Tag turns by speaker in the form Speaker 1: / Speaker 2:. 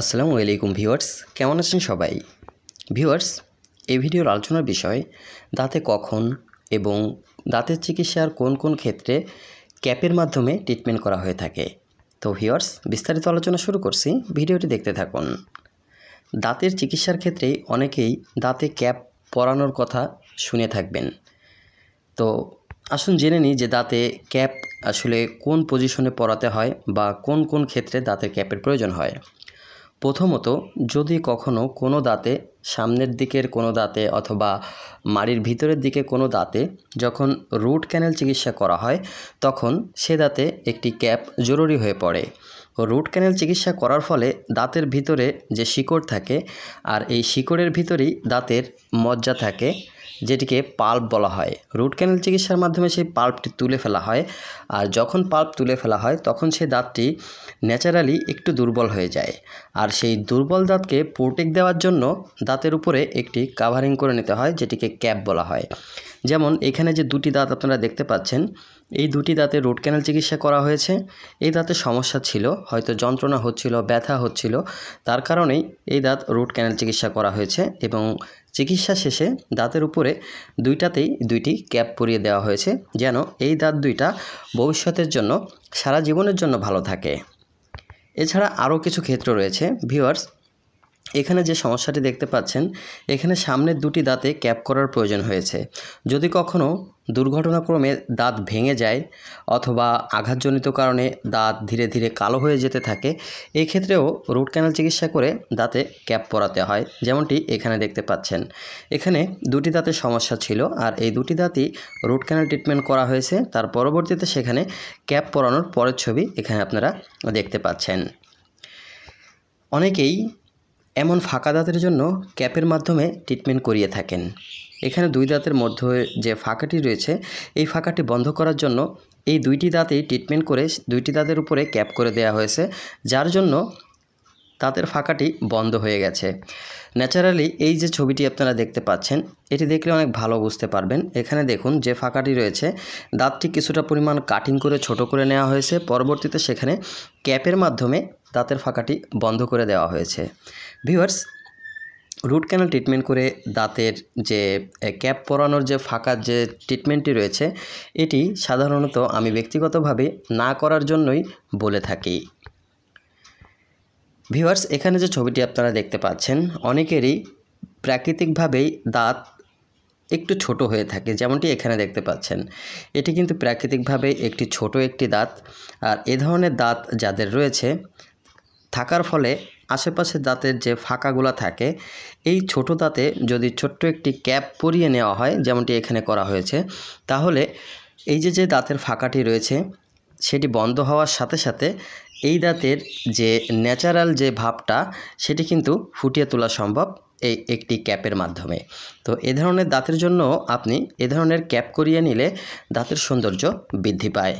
Speaker 1: আসসালামু আলাইকুম ভিউয়ার্স কেমন আছেন সবাই ভিউয়ার্স এই ভিডিওর আলোচনার বিষয় দাঁতে কখন এবং দাঁতের চিকিৎসার কোন কোন ক্ষেত্রে ক্যাপের মাধ্যমে ট্রিটমেন্ট করা হয়ে থাকে তো ভিউয়ার্স বিস্তারিত আলোচনা শুরু করছি ভিডিওটি দেখতে থাকুন দাঁতের চিকিৎসার ক্ষেত্রে অনেকেই দাঁতে ক্যাপ পরানোর কথা শুনে থাকবেন তো আসুন জেনে নিই যে দাঁতে ক্যাপ আসলে কোন পজিশনে পরাতে হয় বা কোন কোন ক্ষেত্রে দাঁতের ক্যাপের প্রয়োজন হয় প্রথমত যদি কখনও কোনো দাঁতে সামনের দিকের কোনো দাঁতে অথবা মাড়ির ভিতরের দিকে কোনো দাঁতে যখন রুট ক্যানেল চিকিৎসা করা হয় তখন সে দাঁতে একটি ক্যাপ জরুরি হয়ে পড়ে রুট ক্যানেল চিকিৎসা করার ফলে দাঁতের ভিতরে যে শিকড় থাকে আর এই শিকড়ের ভিতরেই দাঁতের মজ্জা থাকে যেটিকে পাল্প বলা হয় রুট ক্যানেল চিকিৎসার মাধ্যমে সেই পাল্পটি তুলে ফেলা হয় আর যখন পাল্প তুলে ফেলা হয় তখন সেই দাঁতটি ন্যাচারালি একটু দুর্বল হয়ে যায় আর সেই দুর্বল দাঁতকে প্রোটেক দেওয়ার জন্য দাঁতের উপরে একটি কাভারিং করে নিতে হয় যেটিকে ক্যাপ বলা হয় যেমন এখানে যে দুটি দাঁত আপনারা দেখতে পাচ্ছেন এই দুটি দাঁতে রুট ক্যানেল চিকিৎসা করা হয়েছে এই দাঁতে সমস্যা ছিল হয়তো যন্ত্রণা হচ্ছিল ব্যথা হচ্ছিল তার কারণেই এই দাঁত রুট ক্যানেল চিকিৎসা করা হয়েছে এবং চিকিৎসা শেষে দাঁতের উপরে দুইটাতেই দুইটি ক্যাপ পরিয়ে দেওয়া হয়েছে যেন এই দাঁত দুইটা ভবিষ্যতের জন্য সারা জীবনের জন্য ভালো থাকে এছাড়া আরও কিছু ক্ষেত্র রয়েছে ভিউয়ার্স এখানে যে সমস্যাটি দেখতে পাচ্ছেন এখানে সামনের দুটি দাঁতে ক্যাপ করার প্রয়োজন হয়েছে যদি কখনও দুর্ঘটনাক্রমে দাঁত ভেঙে যায় অথবা আঘাতজনিত কারণে দাঁত ধীরে ধীরে কালো হয়ে যেতে থাকে এক্ষেত্রেও রুট ক্যানাল চিকিৎসা করে দাঁতে ক্যাপ পরাতে হয় যেমনটি এখানে দেখতে পাচ্ছেন এখানে দুটি দাঁতের সমস্যা ছিল আর এই দুটি দাঁতই রুট ক্যানাল ট্রিটমেন্ট করা হয়েছে তার পরবর্তীতে সেখানে ক্যাপ পরানোর পরের ছবি এখানে আপনারা দেখতে পাচ্ছেন অনেকেই এমন ফাঁকা দাঁতের জন্য ক্যাপের মাধ্যমে ট্রিটমেন্ট করিয়ে থাকেন এখানে দুই দাঁতের মধ্যে যে ফাঁকাটি রয়েছে এই ফাঁকাটি বন্ধ করার জন্য এই দুইটি দাঁতেই ট্রিটমেন্ট করে দুইটি দাঁতের উপরে ক্যাপ করে দেয়া হয়েছে যার জন্য দাঁতের ফাঁকাটি বন্ধ হয়ে গেছে ন্যাচারালি এই যে ছবিটি আপনারা দেখতে পাচ্ছেন এটি দেখলে অনেক ভালো বুঝতে পারবেন এখানে দেখুন যে ফাঁকাটি রয়েছে দাঁতটি কিছুটা পরিমাণ কাটিং করে ছোট করে নেওয়া হয়েছে পরবর্তীতে সেখানে ক্যাপের মাধ্যমে দাঁতের ফাঁকাটি বন্ধ করে দেওয়া হয়েছে ভিউয়ার্স রুট ক্যানাল ট্রিটমেন্ট করে দাঁতের যে ক্যাপ পরানোর যে ফাঁকা যে ট্রিটমেন্টটি রয়েছে এটি সাধারণত আমি ব্যক্তিগতভাবে না করার জন্যই বলে থাকি ভিউয়ার্স এখানে যে ছবিটি আপনারা দেখতে পাচ্ছেন অনেকেরই প্রাকৃতিকভাবেই দাঁত একটু ছোট হয়ে থাকে যেমনটি এখানে দেখতে পাচ্ছেন এটি কিন্তু প্রাকৃতিকভাবে একটি ছোট একটি দাঁত আর এ ধরনের দাঁত যাদের রয়েছে থাকার ফলে আশেপাশে দাঁতের যে ফাঁকাগুলো থাকে এই ছোট দাঁতে যদি ছোট্ট একটি ক্যাপ পরিয়ে নেওয়া হয় যেমনটি এখানে করা হয়েছে তাহলে এই যে যে দাঁতের ফাঁকাটি রয়েছে সেটি বন্ধ হওয়ার সাথে সাথে এই দাঁতের যে ন্যাচারাল যে ভাবটা সেটি কিন্তু ফুটিয়ে তোলা সম্ভব এই একটি ক্যাপের মাধ্যমে তো এ ধরনের দাঁতের জন্য আপনি এ ধরনের ক্যাপ করিয়ে নিলে দাঁতের সৌন্দর্য বৃদ্ধি পায়